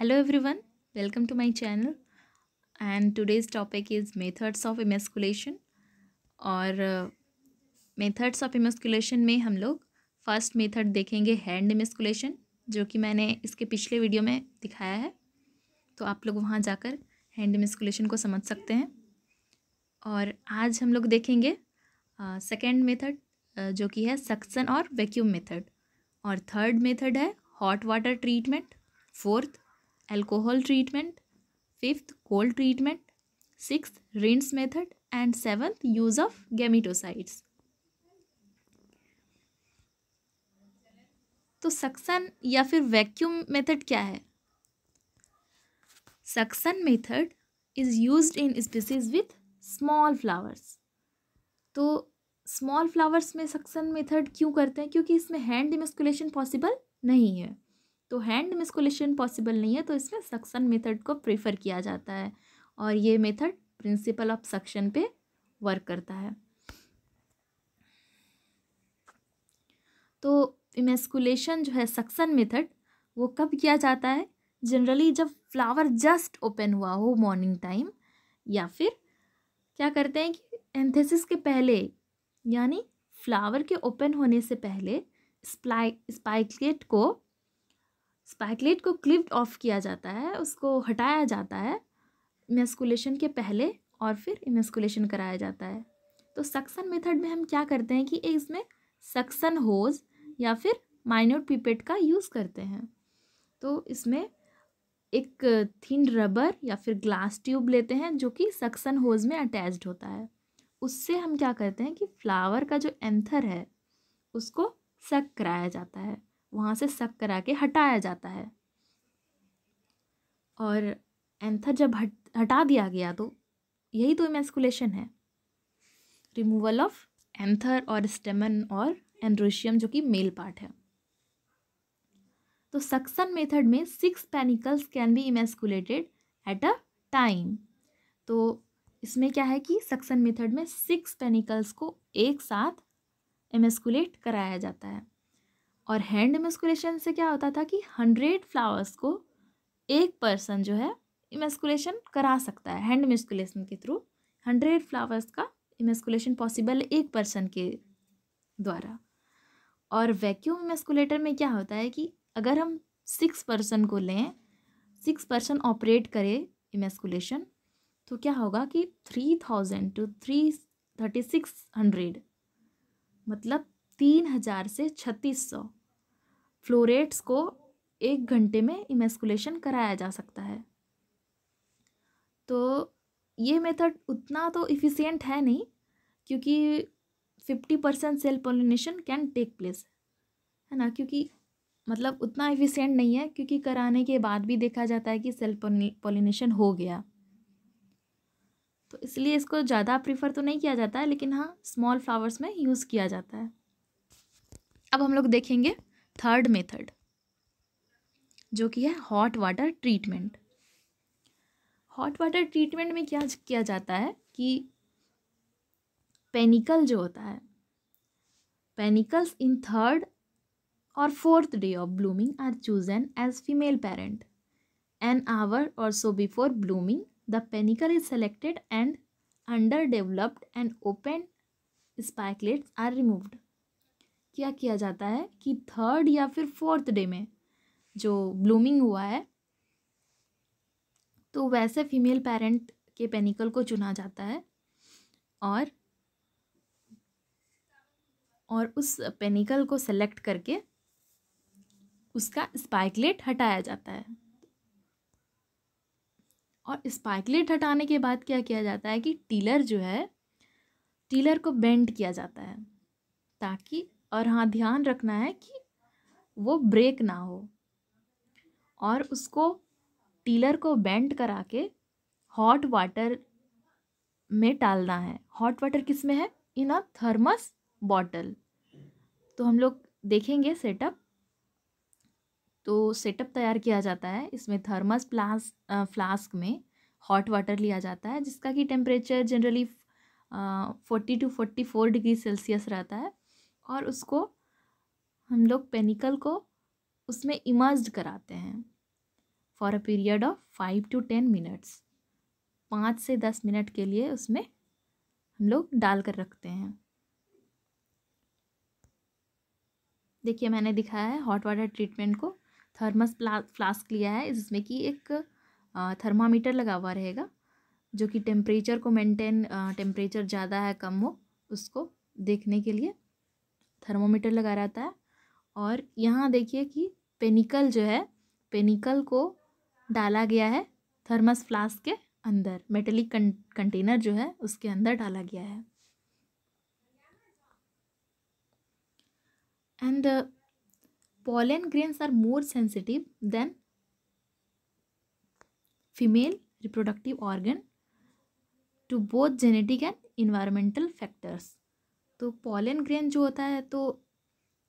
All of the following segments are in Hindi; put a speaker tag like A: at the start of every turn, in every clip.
A: Hello everyone welcome to my channel and today's topic is methods of emasculation और मेथड्स ऑफ इमेस्कुलेशन में हम लोग फर्स्ट मेथड देखेंगे हैंड इमेस्कुलेशन जो कि मैंने इसके पिछले वीडियो में दिखाया है तो आप लोग वहां जाकर हैंड इमेस्कुलेशन को समझ सकते हैं और आज हम लोग देखेंगे सेकेंड uh, मेथड uh, जो कि है सक्सन और वैक्यूम मेथड और थर्ड मेथड है hot water treatment fourth alcohol treatment fifth cold treatment six rinse method and seventh use of gametocides तो सक्सन या फिर वैक्यूम मेथड क्या है suction method is use in species with small flowers तो स्मॉल फ्लावर्स में सक्सन मेथड क्यों करते हैं क्योंकि इसमें हैंड डिमेस्कुलेशन पॉसिबल नहीं है तो हैंड मिस्कुलेशन पॉसिबल नहीं है तो इसमें सक्सन मेथड को प्रेफर किया जाता है और ये मेथड प्रिंसिपल ऑफ सक्शन पे वर्क करता है तो इमेस्कुलेशन जो है सक्सन मेथड वो कब किया जाता है जनरली जब फ्लावर जस्ट ओपन हुआ हो मॉर्निंग टाइम या फिर क्या करते हैं कि एंथेसिस के पहले यानी फ्लावर के ओपन होने से पहले स्प्लाई स्पाइकलेट को स्पैकलेट को क्लिफ्ट ऑफ किया जाता है उसको हटाया जाता है मेस्कुलेशन के पहले और फिर इमेस्कुलेशन कराया जाता है तो सक्सन मेथड में हम क्या करते हैं कि इसमें सक्सन होज या फिर माइनोट पीपेट का यूज़ करते हैं तो इसमें एक थिन रबर या फिर ग्लास ट्यूब लेते हैं जो कि सक्सन होज में अटैच्ड होता है उससे हम क्या करते हैं कि फ्लावर का जो एंथर है उसको सक कराया जाता है वहाँ से सक करा के हटाया जाता है और एंथर जब हट हटा दिया गया तो यही तो इमेस्कुलेशन है रिमूवल ऑफ एंथर और स्टेमन और एंड्रोशियम जो कि मेल पार्ट है तो सक्सन मेथड में six panicles can be emasculated at a time तो इसमें क्या है कि सक्सन मेथड में सिक्स पेनिकल्स को एक साथ इमेस्कुलेट कराया जाता है और हैंड मेस्कुलेशन से क्या होता था कि हंड्रेड फ्लावर्स को एक पर्सन जो है इमेस्कुलेशन करा सकता है हैंड मेस्कुलेशन के थ्रू हंड्रेड फ्लावर्स का इमेस्कुलेशन पॉसिबल है एक पर्सन के द्वारा और वैक्यूम इमेस्कुलेटर में क्या होता है कि अगर हम सिक्स पर्सन को लें सिक्स पर्सन ऑपरेट करें इमेस्कुलेशन तो क्या होगा कि three thousand to three thirty six hundred मतलब तीन हज़ार से छत्तीस सौ फ्लोरेट्स को एक घंटे में इमेस्कुलेशन कराया जा सकता है तो ये मेथड उतना तो इफ़िशियंट है नहीं क्योंकि fifty percent self pollination can take place है ना क्योंकि मतलब उतना इफ़िशियंट नहीं है क्योंकि कराने के बाद भी देखा जाता है कि सेल पोलिनेशन हो गया तो इसलिए इसको ज़्यादा प्रीफर तो नहीं किया जाता है लेकिन हाँ स्मॉल फ्लावर्स में यूज़ किया जाता है अब हम लोग देखेंगे थर्ड मेथड जो कि है hot water treatment hot water treatment में क्या किया जाता है कि पेनिकल जो होता है पेनिकल्स इन थर्ड और fourth day of blooming are chosen as female parent our और so before blooming the panicle is selected and underdeveloped and open spikelets are removed क्या किया जाता है कि थर्ड या फिर फोर्थ डे में जो ब्लूमिंग हुआ है तो वैसे फीमेल पेरेंट के पेनिकल को चुना जाता है और और उस पेनिकल को सेलेक्ट करके उसका स्पाइकलेट हटाया जाता है और स्पाइकलेट हटाने के बाद क्या किया जाता है कि टीलर जो है टीलर को बेंड किया जाता है ताकि और हाँ ध्यान रखना है कि वो ब्रेक ना हो और उसको टीलर को बेंड करा के हॉट वाटर में डालना है हॉट वाटर किस में है इन अ थर्मस बॉटल तो हम लोग देखेंगे सेटअप तो सेटअप तैयार किया जाता है इसमें थर्मस प्लास फ्लास्क में हॉट वाटर लिया जाता है जिसका कि temperature generally forty two forty four degree Celsius रहता है और उसको हम लोग पेनिकल को उसमें इमर्ज कराते हैं for a period of five to ten minutes पाँच से दस मिनट के लिए उसमें हम लोग डाल कर रखते हैं देखिए मैंने दिखाया है हॉट वाटर ट्रीटमेंट को थर्मस फ्लास्क लिया है जिसमें कि एक थर्मामीटर लगा हुआ रहेगा जो कि टेम्परेचर को मेंटेन टेम्परेचर ज़्यादा है कम हो उसको देखने के लिए थर्मोमीटर लगा रहता है और यहाँ देखिए कि पेनिकल जो है पेनिकल को डाला गया है थर्मस फ्लास्क के अंदर मेटेलिक कंटेनर जो है उसके अंदर डाला गया है and pollen grains are more sensitive than female reproductive organ to both genetic and environmental factors तो पॉलन ग्रेन जो होता है तो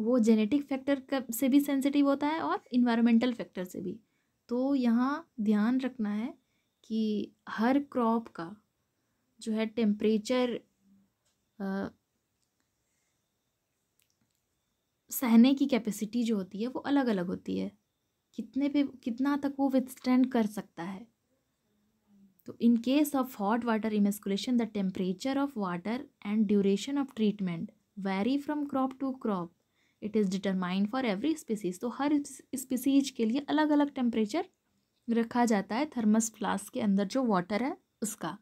A: वो जेनेटिक फैक्टर से भी सेंसिटिव होता है और इन्वायरमेंटल फैक्टर से भी तो यहाँ ध्यान रखना है कि हर क्रॉप का जो है टेम्परेचर सहने की कैपेसिटी जो होती है वो अलग अलग होती है कितने पे कितना तक वो विथस्टैंड कर सकता है तो in case of hot water emasculation the temperature of water and duration of treatment vary from crop to crop it is determined for every species तो हर स्पीसीज के लिए अलग अलग टेम्परेचर रखा जाता है थर्मस फ्लास्क के अंदर जो वाटर है उसका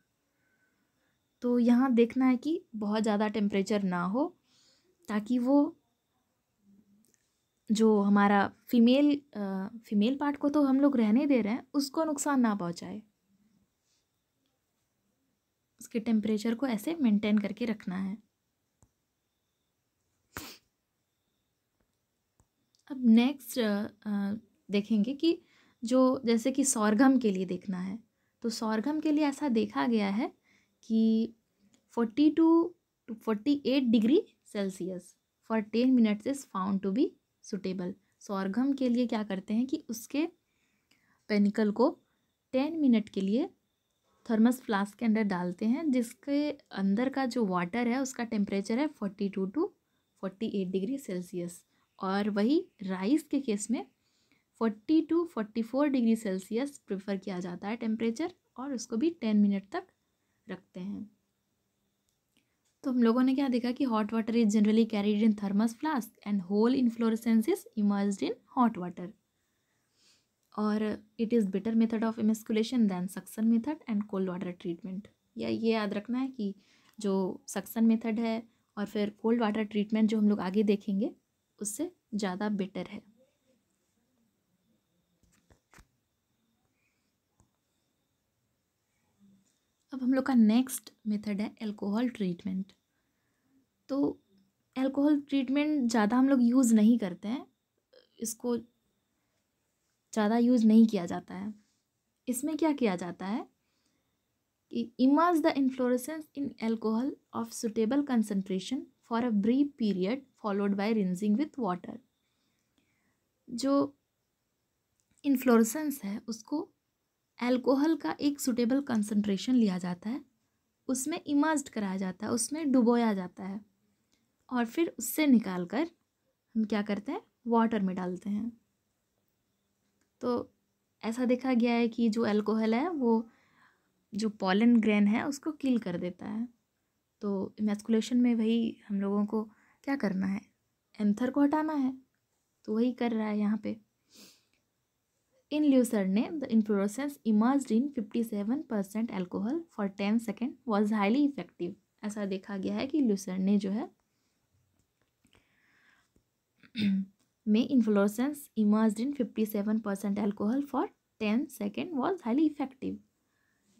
A: तो यहाँ देखना है कि बहुत ज़्यादा टेम्परेचर ना हो ताकि वो जो हमारा फीमेल आ, फीमेल पार्ट को तो हम लोग रहने दे रहे हैं उसको नुकसान ना पहुँचाए उसके टेम्परेचर को ऐसे मेंटेन करके रखना है अब नेक्स्ट देखेंगे कि जो जैसे कि सौरगम के लिए देखना है तो सौरगम के लिए ऐसा देखा गया है कि forty two to forty eight degree Celsius for ten minutes is found to be suitable sorghum के लिए क्या करते हैं कि उसके पेनिकल को टेन मिनट के लिए थर्मस फ्लास्क के अंदर डालते हैं जिसके अंदर का जो वाटर है उसका टेम्परेचर है forty two to forty eight degree Celsius और वही राइस के केस में forty two forty four degree Celsius prefer किया जाता है टेम्परेचर और उसको भी टेन मिनट तक रखते हैं तो हम लोगों ने क्या देखा कि hot water is generally carried in thermos flask and whole inflorescence is immerge in hot water और it is better method of emasculation than suction method and cold water treatment या ये याद रखना है कि जो सक्सन मेथड है और फिर कोल्ड वाटर ट्रीटमेंट जो हम लोग आगे देखेंगे उससे ज़्यादा बेटर है अब हम लोग का नेक्स्ट मेथड है एल्कोहल ट्रीटमेंट तो एल्कोहल ट्रीटमेंट ज़्यादा हम लोग यूज़ नहीं करते हैं इसको ज़्यादा यूज़ नहीं किया जाता है इसमें क्या किया जाता है कि immerge the inflorescence in alcohol of suitable concentration for a brief period followed by rinsing with water जो इन्फ्लोरेसेंस है उसको एल्कोहल का एक सुटेबल कंसनट्रेशन लिया जाता है उसमें इमर्ज कराया जाता है उसमें डुबोया जाता है और फिर उससे निकाल कर हम क्या करते हैं वाटर में डालते हैं तो ऐसा देखा गया है कि जो अल्कोहल है वो जो पॉलन ग्रेन है उसको किल कर देता है तो इमेस्कुलेशन में वही हम लोगों को क्या करना है एंथर को हटाना है तो वही कर रहा है यहाँ पे इन ल्यूसर ने the inflorescence immerge in fifty seven percent alcohol for ten second was highly effective ऐसा देखा गया है कि ल्यूसर ने जो है immerge in fifty seven percent alcohol for ten second was highly effective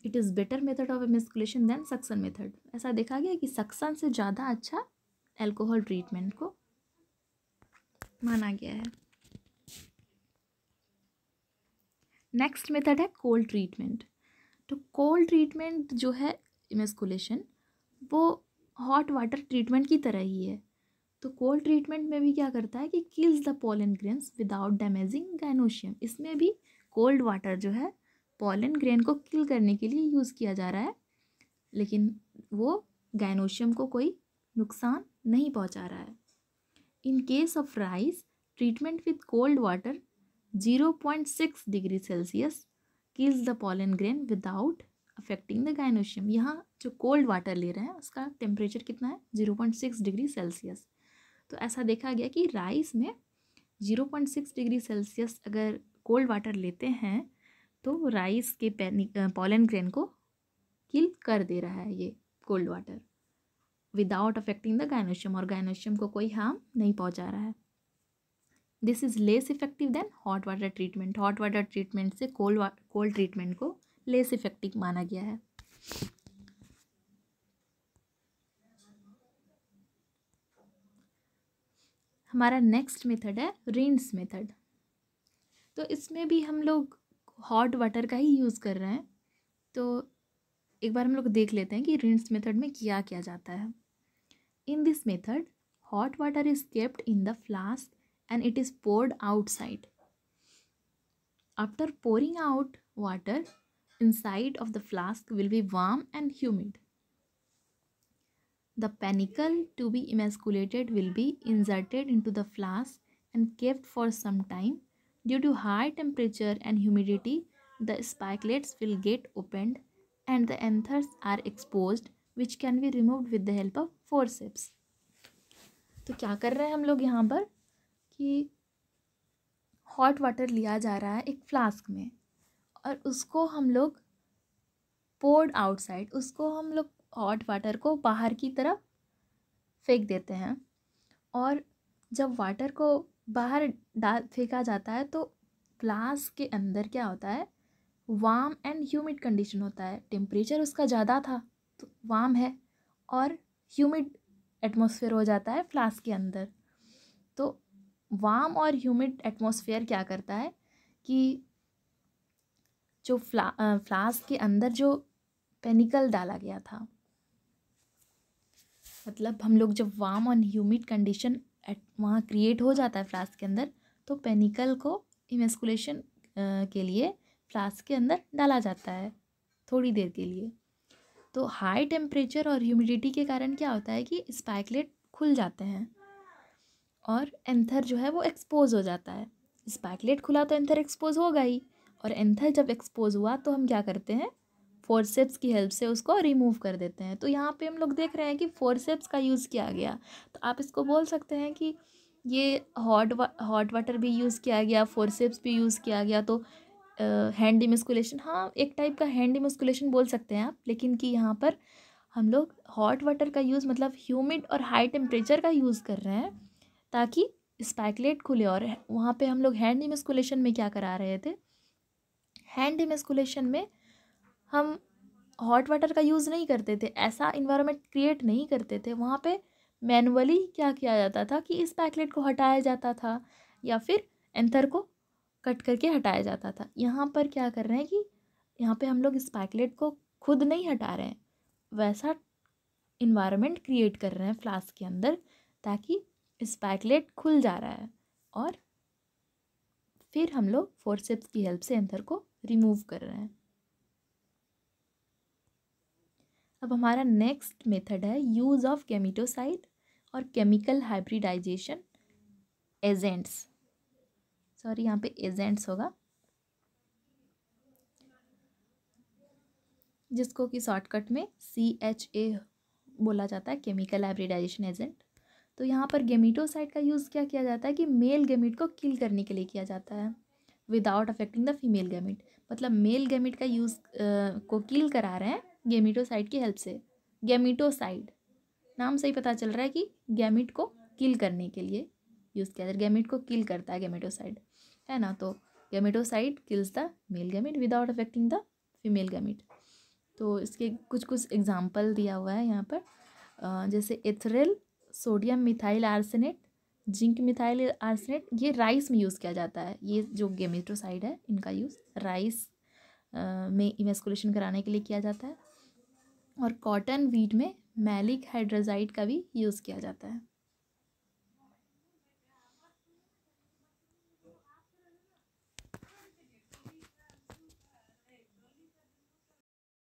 A: it is better method of emasculation than suction method ऐसा देखा गया कि सक्सन से ज़्यादा अच्छा एल्कोहल ट्रीटमेंट को माना गया है नेक्स्ट मेथड है कोल्ड ट्रीटमेंट तो कोल्ड ट्रीटमेंट जो है इमेस्कुलेशन वो हॉट वाटर ट्रीटमेंट की तरह ही है तो कोल्ड ट्रीटमेंट में भी क्या करता है कि kills the pollen grains without damaging gynoecium इसमें भी कोल्ड वाटर जो है पोलन ग्रेन को किल करने के लिए यूज़ किया जा रहा है लेकिन वो गाइनोशियम को कोई नुकसान नहीं पहुंचा रहा है in case of rice treatment with cold water zero point six degree Celsius kills the pollen grain without affecting the gynoecium यहाँ जो कोल्ड वाटर ले रहे हैं उसका टेम्परेचर कितना है zero point six degree Celsius तो ऐसा देखा गया कि राइस में zero point six degree Celsius अगर कोल्ड वाटर लेते हैं तो राइस के पॉलन ग्रेन को किल कर दे रहा है ये cold water without affecting the gynoecium और गाइनोशियम को कोई हार्म नहीं पहुंचा रहा है this is less effective than hot water treatment hot water treatment से कोल्ड कोल्ड ट्रीटमेंट को लेस इफेक्टिव माना गया है हमारा नेक्स्ट मेथड है रेंस मेथड तो इसमें भी हम लोग हॉट वाटर का ही यूज़ कर रहे हैं तो एक बार हम लोग देख लेते हैं कि रिंस मेथड में क्या किया जाता है in this method hot water is kept in the flask and it is poured outside after pouring out water inside of the flask will be warm and humid The panicle to be emasculated will be inserted into the flask and kept for some time. Due to high temperature and humidity, the spikelets will get opened and the anthers are exposed which can be removed with the help of forceps. तो क्या कर रहे हैं हम लोग यहाँ पर कि हॉट वाटर लिया जा रहा है एक फ्लास्क में और उसको हम लोग पोर्ड आउटसाइड उसको हम लोग हॉट वाटर को बाहर की तरफ फेंक देते हैं और जब वाटर को बाहर डाल फेंका जाता है तो ग्लास के अंदर क्या होता है वाम एंड ह्यूमिड कंडीशन होता है टेम्परेचर उसका ज़्यादा था तो वाम है और ह्यूमिड एटमॉस्फेयर हो जाता है फ्लास्क के अंदर तो वाम और ह्यूमिड एटमॉस्फेयर क्या करता है कि जो फ्ला फ्लास्क के अंदर जो पेनिकल डाला गया था मतलब हम लोग जब वार्म और ह्यूमिड कंडीशन एट वहाँ क्रिएट हो जाता है फ्लास्क के अंदर तो पेनिकल को इमेस्कुलेशन के लिए फ्लास्क के अंदर डाला जाता है थोड़ी देर के लिए तो हाई टेम्परेचर और ह्यूमिडिटी के कारण क्या होता है कि स्पाइकलेट खुल जाते हैं और एंथर जो है वो एक्सपोज हो जाता है स्पाइकलेट खुला तो एंथर एक्सपोज होगा ही और एंथर जब एक्सपोज हुआ तो हम क्या करते हैं फोरसेप्स की हेल्प से उसको रिमूव कर देते हैं तो यहाँ पे हम लोग देख रहे हैं कि फोरसेप्स का यूज़ किया गया तो आप इसको बोल सकते हैं कि ये हॉट वा, हॉट वाटर भी यूज़ किया गया फोरसेप्स भी यूज़ किया गया तो हैंड मस्कुलेशन हाँ एक टाइप का हैंड मस्कुलेशन बोल सकते हैं आप लेकिन कि यहाँ पर हम लोग हॉट वाटर का यूज़ मतलब ह्यूमिड और हाई टेम्परेचर का यूज़ कर रहे हैं ताकि स्पैकलेट खुले और वहाँ पे हम लोग हैंड मस्कुलेशन में क्या करा रहे थे हैंड मस्कुलेशन में हम हॉट वाटर का यूज़ नहीं करते थे ऐसा इन्वायरमेंट क्रिएट नहीं करते थे वहाँ पे मैनुअली क्या किया जाता था कि इस पैकलेट को हटाया जाता था या फिर एंथर को कट करके हटाया जाता था यहाँ पर क्या कर रहे हैं कि यहाँ पे हम लोग इस पैकलेट को खुद नहीं हटा रहे हैं वैसा इन्वायरमेंट क्रिएट कर रहे हैं फ्लास्क के अंदर ताकि इस पैकलेट खुल जा रहा है और फिर हम लोग फोरसेप्स की हेल्प से एंथर को रिमूव कर रहे हैं अब हमारा नेक्स्ट मेथड है यूज़ ऑफ केमिटोसाइड और केमिकल हाइब्रिडाइजेशन एजेंट्स सॉरी यहाँ पे एजेंट्स होगा जिसको कि शॉर्टकट में सी एच ए बोला जाता है केमिकल हाइब्रिडाइजेशन एजेंट तो यहाँ पर गेमिटोसाइड का यूज़ क्या किया जाता है कि मेल गेमिट को किल करने के लिए किया जाता है without affecting the female gamete मतलब मेल गेमिट का यूज़ को किल करा रहे हैं गेमिटोसाइड की हेल्प से गेमिटोसाइड नाम से ही पता चल रहा है कि गैमिट को किल करने के लिए यूज़ किया जाता है गैमिट को किल करता है गेमेटोसाइड है ना तो gametocide kills the male gamete without affecting the female gamete तो इसके कुछ कुछ एग्जाम्पल दिया हुआ है यहाँ पर जैसे ethrel sodium methyl arsenate zinc methyl arsenate ये राइस में यूज़ किया जाता है ये जो गेमिटोसाइड है इनका यूज़ राइस में इमेस्कुलेशन कराने के लिए किया जाता है और कॉटन वीड में मैलिक हाइड्रोजाइड का भी यूज़ किया जाता है